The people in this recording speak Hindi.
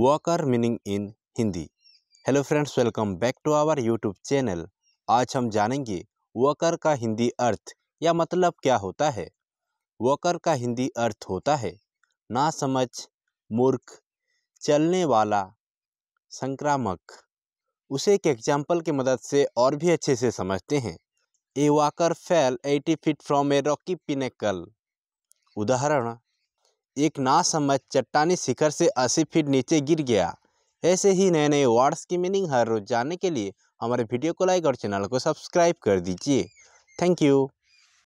walker meaning in Hindi hello friends welcome back to our YouTube channel आज हम जानेंगे वॉकर का हिंदी अर्थ या मतलब क्या होता है वॉकर का हिंदी अर्थ होता है ना समझ मूर्ख चलने वाला संक्रामक उसे एक एग्जाम्पल की मदद से और भी अच्छे से समझते हैं a walker fell eighty feet from a rocky pinnacle उदाहरण एक नासमझ चट्टानी शिखर से अस्सी फीट नीचे गिर गया ऐसे ही नए नए वर्ड्स की मीनिंग हर रोज़ जानने के लिए हमारे वीडियो को लाइक और चैनल को सब्सक्राइब कर दीजिए थैंक यू